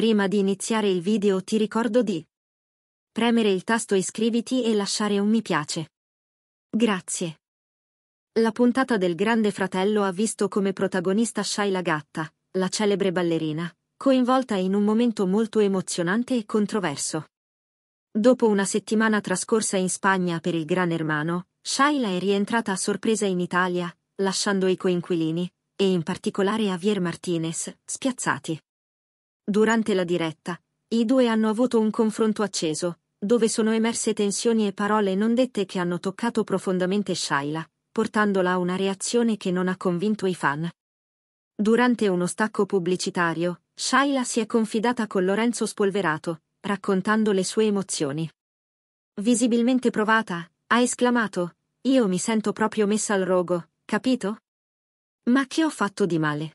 Prima di iniziare il video ti ricordo di premere il tasto iscriviti e lasciare un mi piace. Grazie. La puntata del Grande Fratello ha visto come protagonista Shaila Gatta, la celebre ballerina, coinvolta in un momento molto emozionante e controverso. Dopo una settimana trascorsa in Spagna per il Gran Hermano, Shaila è rientrata a sorpresa in Italia, lasciando i coinquilini, e in particolare Javier Martinez, spiazzati. Durante la diretta, i due hanno avuto un confronto acceso, dove sono emerse tensioni e parole non dette che hanno toccato profondamente Shaila, portandola a una reazione che non ha convinto i fan. Durante uno stacco pubblicitario, Shaila si è confidata con Lorenzo Spolverato, raccontando le sue emozioni. Visibilmente provata, ha esclamato, io mi sento proprio messa al rogo, capito? Ma che ho fatto di male?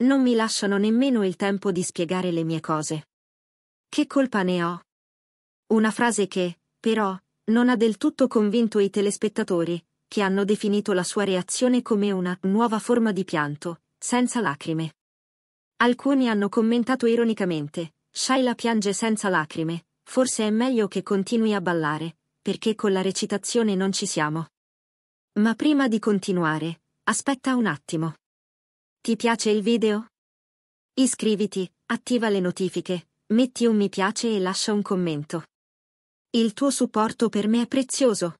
Non mi lasciano nemmeno il tempo di spiegare le mie cose. Che colpa ne ho? Una frase che, però, non ha del tutto convinto i telespettatori, che hanno definito la sua reazione come una nuova forma di pianto, senza lacrime. Alcuni hanno commentato ironicamente, Shaila piange senza lacrime, forse è meglio che continui a ballare, perché con la recitazione non ci siamo. Ma prima di continuare, aspetta un attimo. Ti piace il video? Iscriviti, attiva le notifiche, metti un mi piace e lascia un commento. Il tuo supporto per me è prezioso.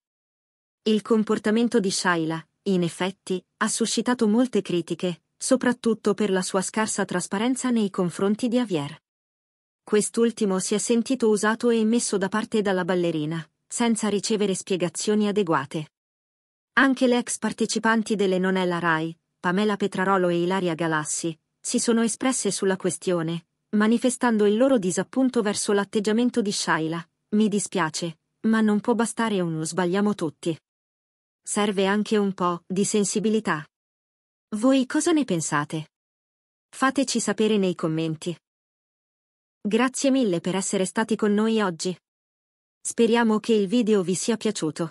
Il comportamento di Shaila, in effetti, ha suscitato molte critiche, soprattutto per la sua scarsa trasparenza nei confronti di Javier. Quest'ultimo si è sentito usato e messo da parte dalla ballerina, senza ricevere spiegazioni adeguate. Anche le ex partecipanti delle Nonella Rai, Pamela Petrarolo e Ilaria Galassi, si sono espresse sulla questione, manifestando il loro disappunto verso l'atteggiamento di Shaila. Mi dispiace, ma non può bastare un sbagliamo tutti. Serve anche un po' di sensibilità. Voi cosa ne pensate? Fateci sapere nei commenti. Grazie mille per essere stati con noi oggi. Speriamo che il video vi sia piaciuto.